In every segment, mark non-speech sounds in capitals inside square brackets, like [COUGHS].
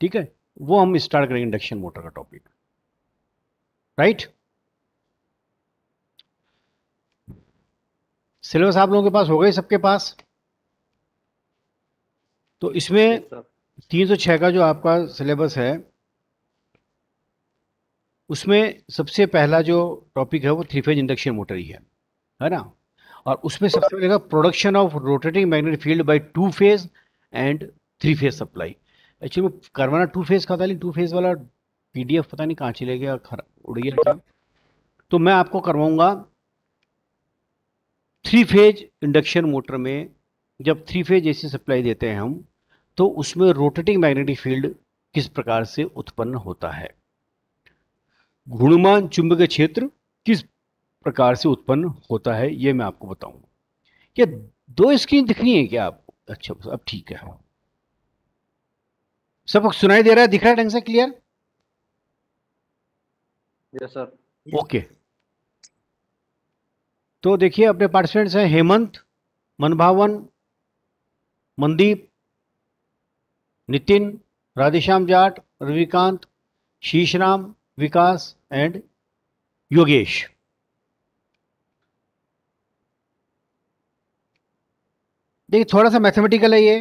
ठीक है वो हम स्टार्ट करेंगे इंडक्शन मोटर का टॉपिक राइट सिलेबस आप लोगों के पास हो गए सबके पास तो इसमें तीन सौ छः का जो आपका सिलेबस है उसमें सबसे पहला जो टॉपिक है वो थ्री फेज इंडक्शन मोटर ही है है ना और उसमें सबसे पहले production of rotating magnetic field by two phase and three phase supply actually वो करवाना टू फेज का था लेकिन टू फेज वाला पीडीएफ पता नहीं कहाँ चले गया उड़ गया था तो मैं आपको करवाऊंगा थ्री फेज इंडक्शन मोटर में जब थ्री फेज ए सप्लाई देते हैं हम तो उसमें रोटेटिंग मैग्नेटिक फील्ड किस प्रकार से उत्पन्न होता है घूर्णमान चुंबकीय क्षेत्र किस प्रकार से उत्पन्न होता है ये मैं आपको बताऊंगा क्या दो स्क्रीन दिख रही है क्या आपको अच्छा अब ठीक है सब सुनाई दे रहा है दिख रहा है ढंग से क्लियर यस सर ओके तो देखिए अपने पार्टिसिपेंट्स हैं हेमंत मनभावन मनदीप नितिन राधेश्याम जाट रविकांत शीशराम विकास एंड योगेश देखिए थोड़ा सा मैथमेटिकल है ये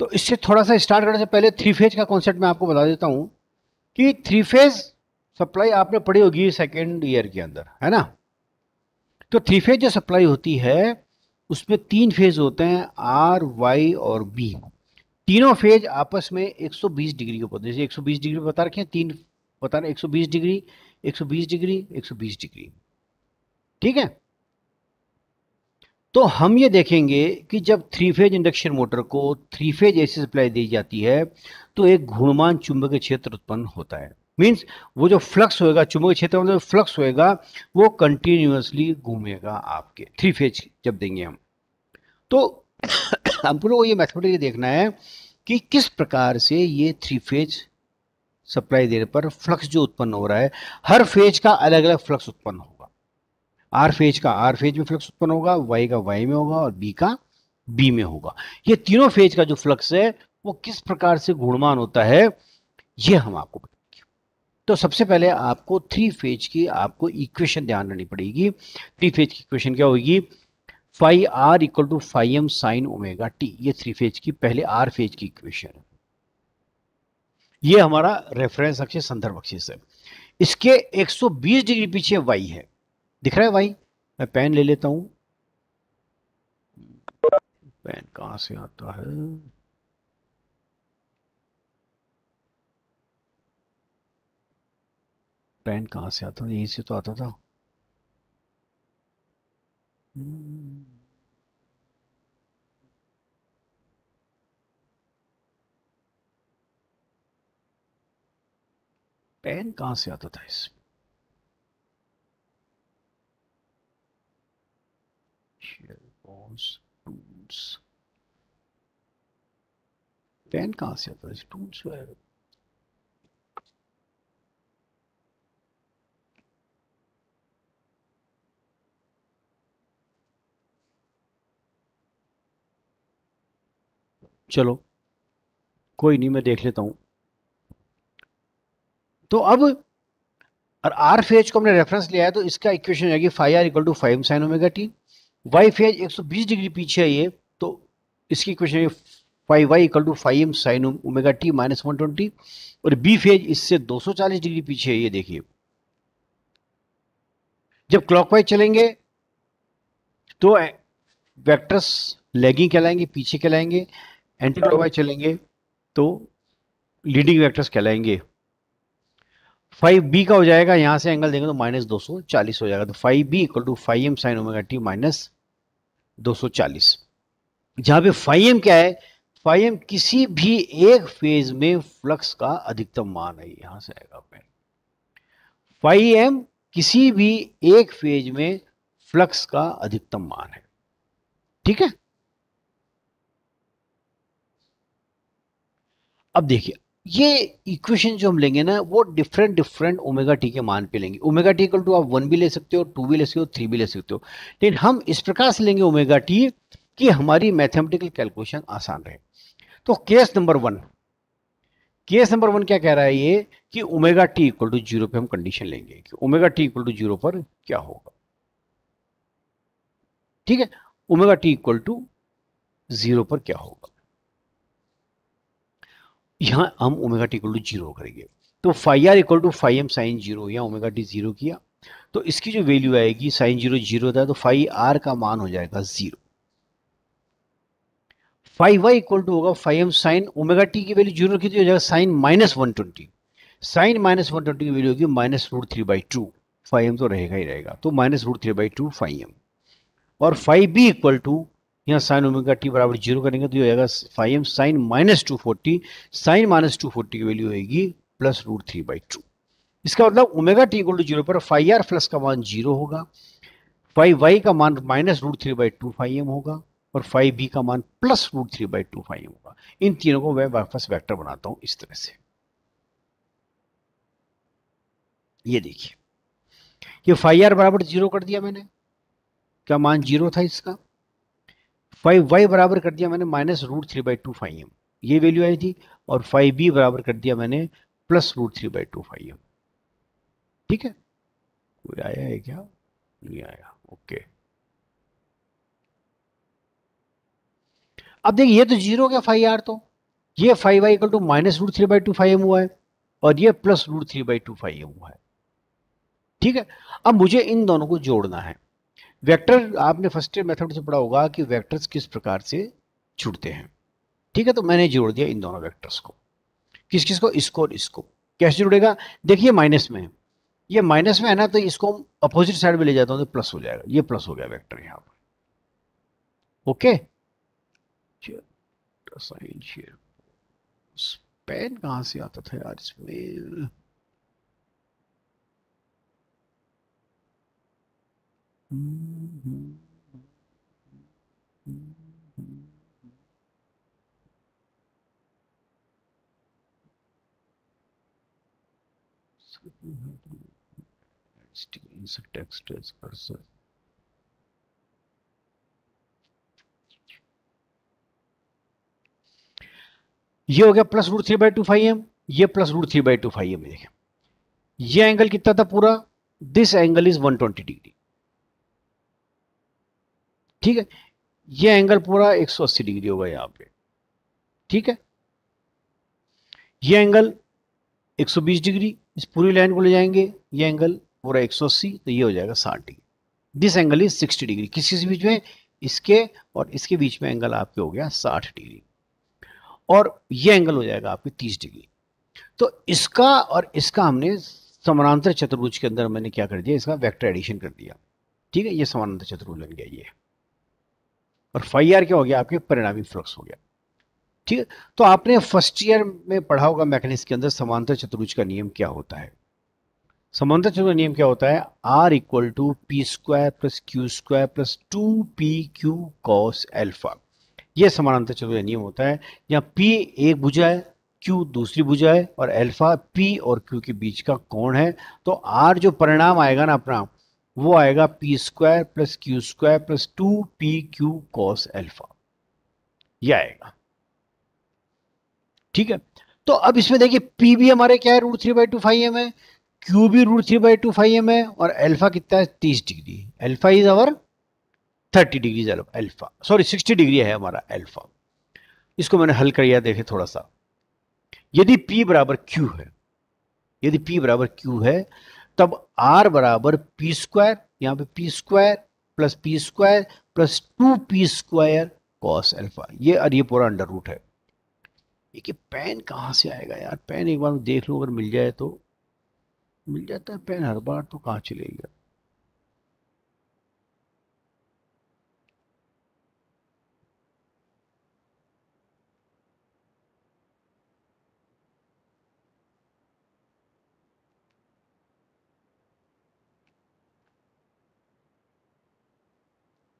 तो इससे थोड़ा सा स्टार्ट करने से पहले थ्री फेज का कॉन्सेप्ट मैं आपको बता देता हूँ कि थ्री फेज सप्लाई आपने पढ़ी होगी सेकेंड ईयर के अंदर है ना तो थ्री फेज जो सप्लाई होती है उसमें तीन फेज होते हैं आर वाई और बी तीनों फेज आपस में 120 डिग्री के ऊपर जैसे 120 डिग्री बता रखे हैं तीन बता रहे 120 डिग्री 120 डिग्री 120 डिग्री ठीक है तो हम ये देखेंगे कि जब थ्री फेज इंडक्शन मोटर को थ्री फेज ऐसी सप्लाई दी जाती है तो एक घूर्णमान चुंबकीय क्षेत्र उत्पन्न होता है मीन्स वो जो फ्लक्स होएगा चुंबकीय क्षेत्र में जो फ्लक्स होएगा वो कंटिन्यूसली घूमेगा आपके थ्री फेज जब देंगे हम तो हमको को ये मैथमेटिकली देखना है कि किस प्रकार से ये थ्री फेज सप्लाई देने पर फ्लक्स जो उत्पन्न हो रहा है हर फेज का अलग अलग फ्लक्स उत्पन्न हो आर फेज का आर फेज में फ्लक्स उत्पन्न होगा वाई का वाई में होगा और बी का बी में होगा ये तीनों फेज का जो फ्लक्स है वो किस प्रकार से गुणमान होता है ये हम आपको बताएंगे तो सबसे पहले आपको थ्री फेज की आपको इक्वेशन ध्यान रखनी पड़ेगी थ्री फेज की इक्वेशन क्या होगी five R equal to five M sine omega T ये थ्री फेज की पहले आर फेज की इक्वेशन है ये हमारा रेफरेंस अक्ष संदर्भ अक्ष है इसके 120 डिग्री पीछे वाई है दिख रहा है भाई मैं पेन ले लेता हूँ पेन कहाँ से आता है पेन कहाँ से आता यहीं से तो आता था पेन कहाँ से आता था इसमें शेयर वॉज टूल्स पेन कहाँ से आता है टूल्स चलो कोई नहीं मैं देख लेता हूं तो अब और आर फेज को हमने रेफरेंस लिया है तो इसका इक्वेशन आएगी five R equal to five sine omega T Y phase 120 degree पीछे है ये तो इसकी question five Y equal to five M sine omega T minus one twenty और बी फेज इससे 240 डिग्री पीछे है ये देखिए जब क्लॉकवाइज चलेंगे तो वेक्टर्स लैगिंग कहलाएंगे पीछे कहलाएंगे एंटी क्लॉकवाइज चलेंगे तो लीडिंग वेक्टर्स कहलाएंगे फाइव बी का हो जाएगा यहां से एंगल देंगे तो माइनस दो सौ चालीस हो जाएगा तो five B equal to five M sine omega T minus दो सौ चालीस जहां पे फाइव एम क्या है फाइव एम किसी भी एक फेज में फ्लक्स का अधिकतम मान है यहां से आएगा फाइव एम किसी भी एक फेज में फ्लक्स का अधिकतम मान है ठीक है अब देखिए ये इक्वेशन जो हम लेंगे ना वो डिफरेंट डिफरेंट ओमेगा टी के मान पे लेंगे ओमेगा टी इक्वल टू आप वन भी ले सकते हो टू भी ले सकते हो थ्री भी ले सकते हो लेकिन हम इस प्रकार से लेंगे ओमेगा टी कि हमारी मैथमेटिकल कैलकुलेशन आसान रहे तो case number one case number one क्या कह रहा है ये कि omega T equal to zero पे हम कंडीशन लेंगे कि omega T equal to zero पर क्या होगा ठीक है omega T equal to zero पर क्या होगा यहाँ हम omega T equal to zero करेंगे तो five R equal to five M sine zero या ओमेगा टी जीरो किया तो इसकी जो वैल्यू आएगी साइन जीरो जीरो था तो फाइव आर का मान हो जाएगा zero five Y equal to होगा five M sine omega T की वैल्यू जीरो कितनी हो जाएगा sine minus one twenty sine minus one twenty की वैल्यू होगी minus root three by two five M तो रहेगा ही रहेगा तो minus root three by two five M और फाइव बी इक्वल टू यहाँ साइन ओमेगा टी बराबर जीरो करेंगे तो ये हो जाएगा five M sign minus two forty sine minus two forty की वैल्यू होगी plus root three by two इसका मतलब omega T equal to zero पर फाइव आर प्लस का मान जीरो होगा फाइव वाई का मान minus root three by two five M होगा और फाइव बी का मान plus root three by two five M होगा इन तीनों को मैं वापस वैक्टर बनाता हूँ इस तरह से ये देखिए ये फाइव आर बराबर जीरो कर दिया मैंने क्या मान जीरो था इसका फाइव वाई बराबर कर दिया मैंने minus root three by two five M ये वैल्यू आई थी और फाइव बी बराबर कर दिया मैंने plus root three by two five M ठीक है कोई आया है क्या नहीं आया ओके अब देखिए ये तो जीरो क्या फाइव आर तो ये five Y equal to minus root three by two five M हुआ है और ये plus root three by two five M हुआ है ठीक है अब मुझे इन दोनों को जोड़ना है वेक्टर आपने फर्स्ट ईयर मेथड से पढ़ा होगा कि वेक्टर्स किस प्रकार से छुटते हैं ठीक है तो मैंने जोड़ दिया इन दोनों वेक्टर्स को किस किस को इसको और इसको कैसे जुड़ेगा देखिए माइनस में ये माइनस में है ना तो इसको हम अपोजिट साइड में ले जाता हूँ तो प्लस हो जाएगा ये प्लस हो गया वेक्टर यहाँ पर ओके पेन कहाँ से आता था यार इसमें text as cursor. ये हो गया plus root three by two five M ये plus root three by two five M देखें ये एंगल कितना था पूरा दिस एंगल इज 120 डिग्री ठीक है ये एंगल पूरा 180 डिग्री होगा यहां पे ठीक है ये एंगल 120 डिग्री इस पूरी लाइन को ले जाएंगे ये एंगल पूरा 180 तो ये हो जाएगा 60 degree this angle is 60 degree किसी के बीच में इसके और इसके बीच में एंगल आपके हो गया 60 डिग्री और ये एंगल हो जाएगा आपके 30 डिग्री तो इसका और इसका हमने समानांतर चतुर्भुज के अंदर मैंने क्या कर दिया इसका वैक्टर एडिशन कर दिया ठीक है ये समानांतर चतुर्भुज बन गया ये और फाइव ईयर क्या हो गया आपके परिणामी फ्लक्स हो गया ठीक है तो आपने फर्स्ट ईयर में पढ़ा होगा मैकेनिक्स के अंदर समांतर चतुर्भुज का नियम क्या होता है समांतर चतुर्भुज नियम क्या होता है R equal to P square plus Q square plus two P Q cos alpha यह समानांतर चतुर्भुज नियम होता है यहाँ पी एक भुजा है क्यू दूसरी भुजा है और एल्फा पी और क्यू के बीच का कोण है तो आर जो परिणाम आएगा ना अपना वो आएगा P square plus Q square plus two P Q cos alpha ये आएगा ठीक है तो अब इसमें देखिए पी भी हमारे क्या है root three by two five M है क्यू भी root three by two five M है और एल्फा कितना है तीस degree alpha is our thirty degree alpha sorry sixty degree है हमारा एल्फा इसको मैंने हल कर लिया देखे थोड़ा सा यदि पी बराबर क्यू है यदि पी बराबर क्यू है तब आर बराबर पी स्क्वायर यहाँ पे P square plus P square plus two P square cos alpha ये और ये पूरा अंडर रूट है ये कि पेन कहाँ से आएगा यार पेन एक बार देख लो अगर मिल जाए तो मिल जाता है पेन हर बार तो कहाँ चलेगा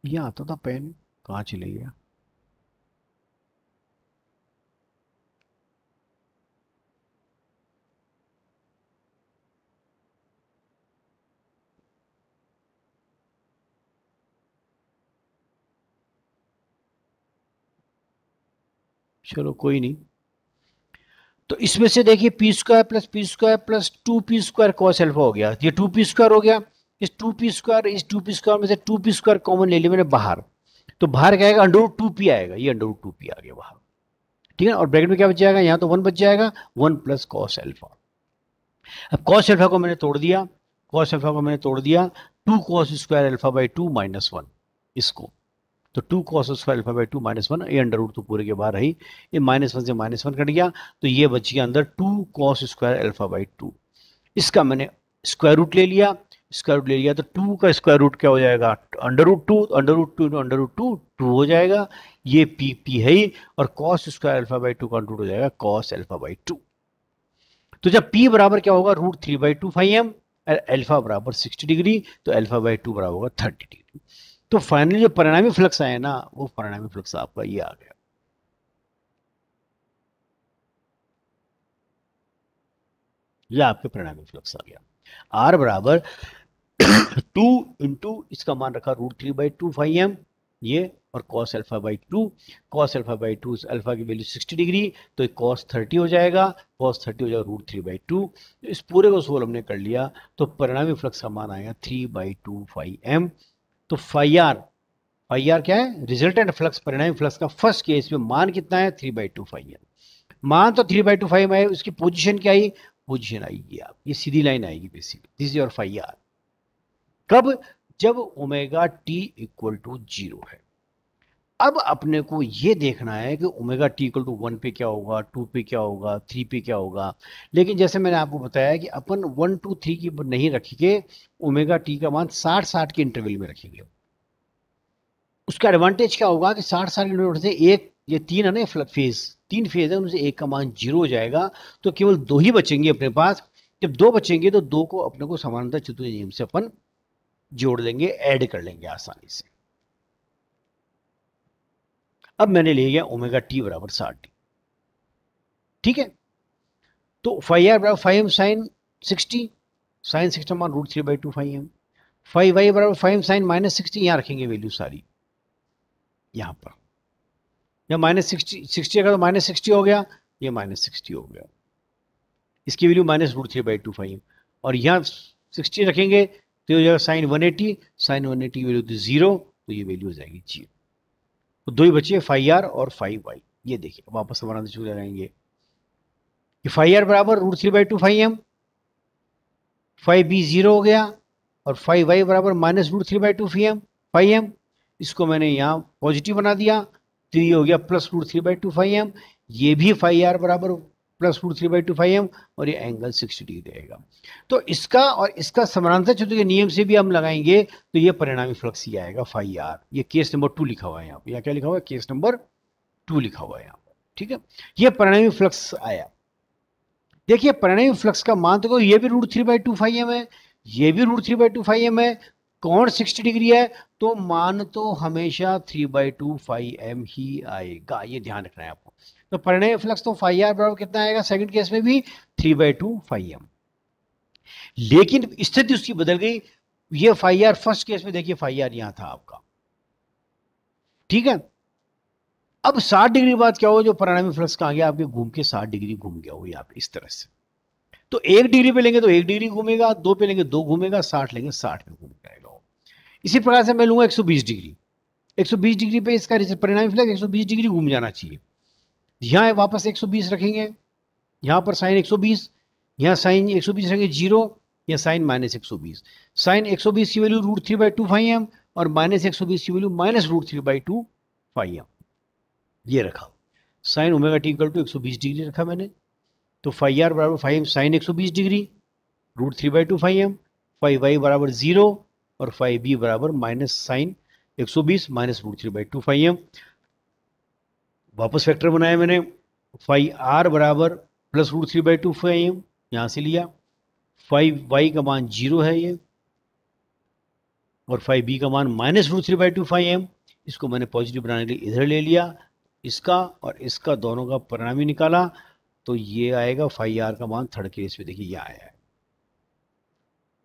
ये आता था पेन कहाँ चले गया चलो कोई नहीं तो इसमें से देखिए P square plus P square plus two P square cos alpha हो गया ये टू पी स्क्वायर हो गया इस टू पी स्क्वायर इस टू पी स्क्वायर में से टू पी स्क्वायर कॉमन ले लिया मैंने बाहर तो बाहर क्या आएगा अंडर टू पी आएगा ये अंडर टू पी आ गया बाहर ठीक है और ब्रैकेट में क्या बच जाएगा यहाँ तो वन बच जाएगा वन प्लस कॉस एल्फा अब कॉस एल्फा को मैंने तोड़ दिया कॉस एल्फा को मैंने तोड़ दिया two cos square alpha by two minus one इसको तो two cos square alpha by two minus one ये अंडर रूट तो पूरे के बाहर रही ये माइनस वन से माइनस वन कट गया तो ये बच गया अंदर two cos square alpha by two इसका मैंने स्क्वायर रूट ले लिया स्क्वायर रूट ले लिया तो टू का स्क्वायर रूट क्या हो जाएगा under root two under root two under root two two हो जाएगा ये पी पी है ही और cos square alpha by two का रूट हो जाएगा कॉस अल्फा बाई टू तो जब पी बराबर क्या होगा root three by two five M alpha बराबर सिक्सटी डिग्री तो एल्फा बाई टू बराबर होगा थर्टी डिग्री तो फाइनली जो परिणामी फ्लक्स आए ना वो परिणामी फ्लक्स आपका ये आ गया ये आपके परिणामी फ्लक्स आ गया आर बराबर [COUGHS] टू इंटू इसका मान रखा root three by two five M ये और cos alpha by two cos alpha by two alpha की वैल्यू सिक्सटी डिग्री तो कॉस थर्टी हो जाएगा कॉस थर्टी हो जाएगा रूट थ्री बाई टू इस पूरे को सोल हमने कर लिया तो परिणामी फ्लक्स का मान आएगा three by two five M तो फाइव आर फाइव आर क्या है रिजल्टेंट फ्लक्स परिणामी फ्लक्स का फर्स्ट केस में मान कितना है three by two five M मान तो थ्री बाई टू फाइव आए उसकी पोजिशन क्या आई पोजिशन आएगी आप ये सीधी लाइन आएगी basically this is your five R कब जब omega T equal to zero है अब अपने को यह देखना है कि omega T equal to one पे क्या होगा टू पे क्या होगा थ्री पे क्या होगा लेकिन जैसे मैंने आपको बताया कि अपन वन टू थ्री की नहीं रखेंगे ओमेगा टी का मान साठ साठ के इंटरवल में रखेंगे उसका एडवांटेज क्या होगा कि साठ साठ इंटरवल से एक ये तीन है ना फेज तीन फेज है उनसे एक का मान जीरो हो जाएगा तो केवल दो ही बचेंगे अपने पास जब दो बचेंगे तो दो को अपने को समानता चतुर्थ नियम से अपन जोड़ देंगे ऐड कर लेंगे आसानी से अब मैंने ले लिया ओमेगा टी बराबर साठ डी ठीक है तो फाइव आर बराबर five M sine sixty sine sixty मान root three by two five M five Y बराबर फाइव साइन माइनस सिक्सटी यहाँ रखेंगे वैल्यू सारी यहाँ पर या माइनस सिक्सटी सिक्सटी अगर तो माइनस सिक्सटी हो गया ये माइनस सिक्सटी हो गया इसकी value minus root three by two five और यहाँ सिक्सटी रखेंगे तो हो जाएगा sine one eighty sine one eighty value होती है जीरो तो ये वैल्यू हो जाएगी जीरो तो दो ही बचे फाइव आर और फाइव वाई ये देखिए वापस हमारा चूक जाएंगे कि फाइव आर बराबर root three by two five M five B zero हो गया और फाइव वाई बराबर minus root three by two phi M five M इसको मैंने यहाँ पॉजिटिव बना दिया तो ये हो गया plus root three by two five M ये भी फाइव आर बराबर plus root three by two five M और ये एंगल सिक्सटी डिग्री रहेगा तो इसका और इसका समानांतर चतुर्भुज के नियम से भी हम लगाएंगे तो ये परिणामी फ्लक्स ही आएगा फाइव आर ये केस नंबर टू लिखा हुआ है यहाँ पर यहाँ क्या लिखा हुआ है केस नंबर टू लिखा हुआ है यहाँ पर ठीक है ये परिणामी फ्लक्स आया देखिए परिणामी फ्लक्स का मान तो ये भी root three by two five M है ये भी root three by two five M है कौन सिक्सटी डिग्री है तो मान तो हमेशा three by two five M ही आएगा ये ध्यान रखना है आपको तो परिणय फ्लक्स तो फाइव आर बराबर कितना आएगा सेकंड केस में भी three by two five M लेकिन स्थिति उसकी बदल गई ये फाइव आर फर्स्ट केस में देखिए फाइव आर यहां था आपका ठीक है अब साठ डिग्री बाद क्या हुआ जो परिणामी फ्लक्स कहा गया आपके घूम के साठ डिग्री घूम गया हो यहाँ पे इस तरह से तो एक डिग्री पे लेंगे तो एक डिग्री घूमेगा दो पे लेंगे दो घूमेगा साठ लेंगे साठ में घूम जाएगा इसी प्रकार से मैं लूंगा एक सौ बीस डिग्री एक सौ बीस डिग्री पे इसका परिणामी एक सौ बीस डिग्री घूम जाना चाहिए यहाँ वापस 120 रखेंगे यहाँ पर साइन 120 यहाँ साइन बीस रखेंगे जीरो या साइन माइनस एक साइन बीस की value root three by two five M और माइनस एक की value minus root three by two five M ये रखा sine omega T equal to एक डिग्री रखा मैंने तो फाइव आर बराबर फाइव एम साइन एक degree root three by two five M five Y बराबर जीरो और फाइव बी बराबर माइनस साइन एक सौ बीस minus root three by two five M वापस फैक्टर बनाया मैंने फाइव आर बराबर plus root three by two five M यहाँ से लिया फाइव वाई का मान जीरो है ये और फाइव बी का मान minus root three by two five M इसको मैंने पॉजिटिव बनाने के लिए इधर ले लिया इसका और इसका दोनों का परिणाम ही निकाला तो ये आएगा फाइव आर का मान थर्ड केस में देखिए ये आया है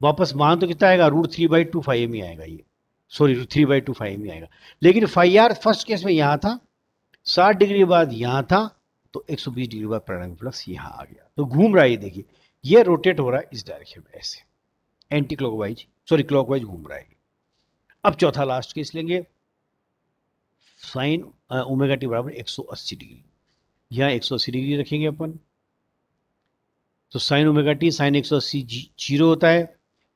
वापस मान तो कितना आएगा root three by two five M ही आएगा ये sorry three by two five M ही आएगा लेकिन फाइव आर फर्स्ट केस में यहाँ था साठ डिग्री बाद यहाँ था तो 120 डिग्री बाद प्राणायाम फ्लक्स यहाँ आ गया तो घूम रहा है ये देखिए ये रोटेट हो रहा है इस डायरेक्शन में ऐसे एंटी क्लॉकवाइज सॉरी क्लॉकवाइज घूम रहा है अब चौथा लास्ट केस लेंगे साइन ओमेगा टी बराबर 180 डिग्री यहाँ 180 डिग्री रखेंगे अपन तो साइन ओमेगा टी साइन 180 जीरो होता है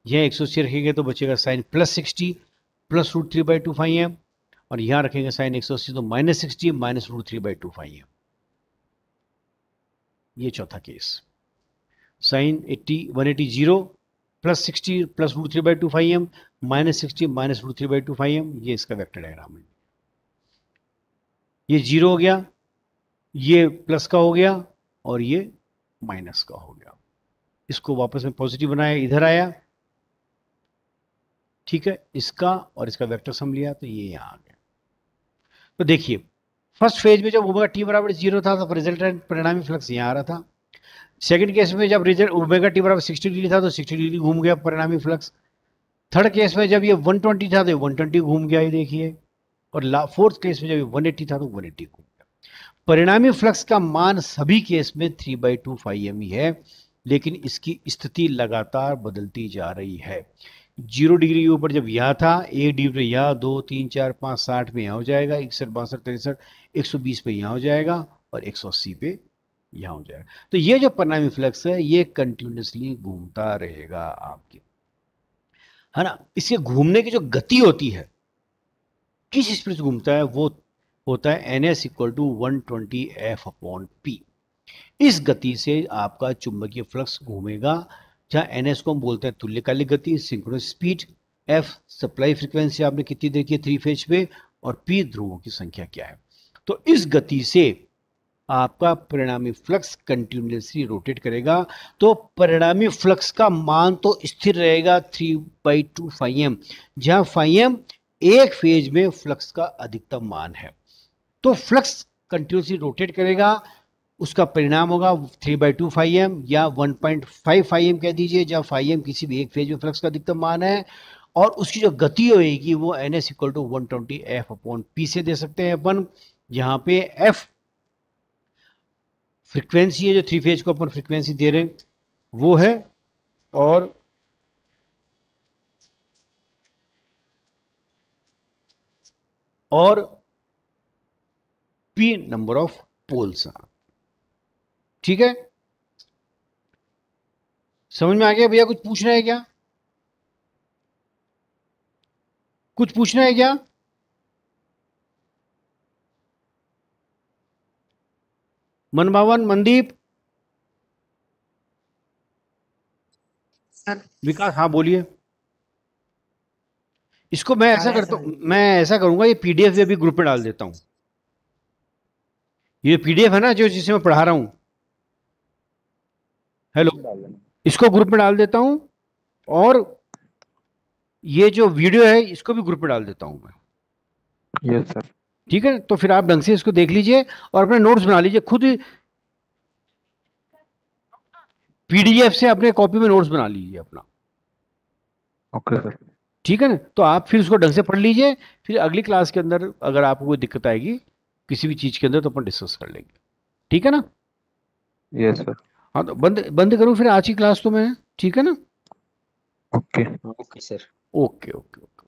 यहाँ 180 रखेंगे तो बचेगा sine plus sixty plus root three by two five M और यहाँ रखेंगे साइन एक सौ अस्सी तो minus sixty minus root three by two five ये चौथा case sine eighty one eighty zero plus sixty plus root three by two five M minus sixty minus root three by two five M ये इसका vector diagram है ये zero हो गया ये plus का हो गया और ये माइनस का हो गया इसको वापस में पॉजिटिव बनाया इधर आया ठीक है इसका और इसका वेक्टर सम लिया तो ये यहाँ आ गया तो देखिए फर्स्ट फेज में जब ओमेगा टी बराबर जीरो था तो रिजल्टेंट परिणामी फ्लक्स यहाँ आ रहा था सेकंड केस में जब रिजल्ट ओमेगा टी बराबर सिक्सटी डिग्री था तो सिक्सटी डिग्री घूम गया परिणामी फ्लक्स थर्ड केस में जब ये वन ट्वेंटी था तो वन ट्वेंटी घूम गया ये देखिए और फोर्थ केस में जब ये वन एट्टी था तो वन एट्टी घूम गया परिणामी फ्लक्स का मान सभी केस में three by two five M है लेकिन इसकी स्थिति लगातार बदलती जा रही है जीरो डिग्री के ऊपर जब यह था एक डिग्री पे यह दो तीन चार पाँच साठ में यहाँ हो जाएगा इकसठ बासठ तिरसठ एक सौ बीस पे यहाँ हो जाएगा और एक सौ अस्सी पे यहाँ हो जाएगा तो ये जो परिणामी फ्लक्स है ये कंटिन्यूसली घूमता रहेगा आपके है ना इसके घूमने की जो गति होती है किस स्पीड से घूमता है वो होता है N S equal to one twenty F upon P इस गति से आपका चुंबकीय फ्लक्स घूमेगा जहाँ एन को हम बोलते हैं तुल्यकालिक गति synchronous speed F supply frequency आपने कितनी देखी है थ्री फेज पे और पी ध्रुवों की संख्या क्या है तो इस गति से आपका परिणामी फ्लक्स कंटिन्यूसली रोटेट करेगा तो परिणामी फ्लक्स का मान तो स्थिर रहेगा three by two five M जहाँ फाइव एम एक फेज में फ्लक्स का अधिकतम मान है तो फ्लक्स कंटिन्यूसली रोटेट करेगा उसका परिणाम होगा three by two five M या one point five five M कह दीजिए जब फाइव एम किसी भी एक फेज में फ्लक्स का अधिकतम मान है और उसकी जो गति होगी वो N S equal to one twenty F upon P से दे सकते हैं अपन यहाँ पे एफ फ्रिक्वेंसी है जो थ्री फेज को अपन फ्रिक्वेंसी दे रहे हैं वो है और और P number of poles are ठीक है समझ में आ गया भैया कुछ पूछना है क्या कुछ पूछना है क्या मनभावन मनदीप विकास हाँ बोलिए इसको मैं ऐसा करता हूँ मैं ऐसा करूंगा ये पीडीएफ भी अभी ग्रुप में डाल देता हूँ ये पीडीएफ है ना जो जिसे मैं पढ़ा रहा हूँ हेलो इसको ग्रुप में डाल देता हूँ और ये जो वीडियो है इसको भी ग्रुप में डाल देता हूँ मैं यस सर ठीक है तो फिर आप ढंग से इसको देख लीजिए और अपने नोट्स बना लीजिए खुद पीडीएफ से अपने कॉपी में नोट्स बना लीजिए अपना ओके सर ठीक है ना तो आप फिर उसको ढंग से पढ़ लीजिए फिर अगली क्लास के अंदर अगर आपको कोई दिक्कत आएगी किसी भी चीज़ के अंदर तो अपन डिस्कस कर लेंगे ठीक है ना यस सर हाँ तो बंद बंद करूँ फिर आज की क्लास तो मैं ठीक है ना okay okay sir okay okay